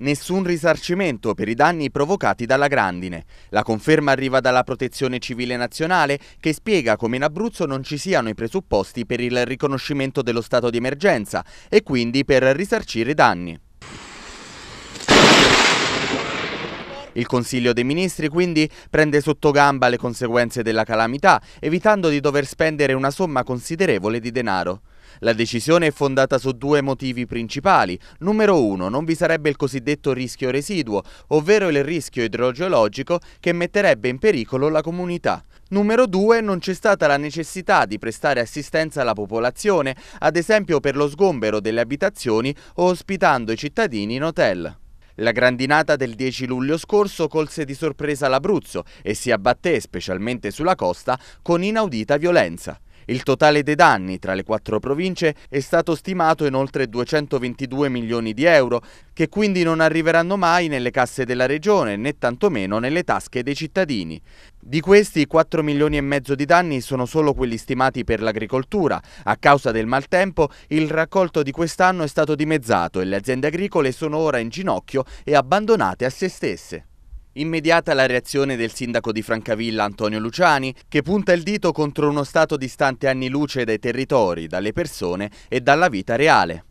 Nessun risarcimento per i danni provocati dalla grandine. La conferma arriva dalla Protezione Civile Nazionale che spiega come in Abruzzo non ci siano i presupposti per il riconoscimento dello stato di emergenza e quindi per risarcire i danni. Il Consiglio dei Ministri quindi prende sotto gamba le conseguenze della calamità, evitando di dover spendere una somma considerevole di denaro. La decisione è fondata su due motivi principali. Numero uno, non vi sarebbe il cosiddetto rischio residuo, ovvero il rischio idrogeologico che metterebbe in pericolo la comunità. Numero due, non c'è stata la necessità di prestare assistenza alla popolazione, ad esempio per lo sgombero delle abitazioni o ospitando i cittadini in hotel. La grandinata del 10 luglio scorso colse di sorpresa l'Abruzzo e si abbatté, specialmente sulla costa, con inaudita violenza. Il totale dei danni tra le quattro province è stato stimato in oltre 222 milioni di euro, che quindi non arriveranno mai nelle casse della regione né tantomeno nelle tasche dei cittadini. Di questi 4 milioni e mezzo di danni sono solo quelli stimati per l'agricoltura. A causa del maltempo il raccolto di quest'anno è stato dimezzato e le aziende agricole sono ora in ginocchio e abbandonate a se stesse. Immediata la reazione del sindaco di Francavilla Antonio Luciani, che punta il dito contro uno Stato distante anni luce dai territori, dalle persone e dalla vita reale.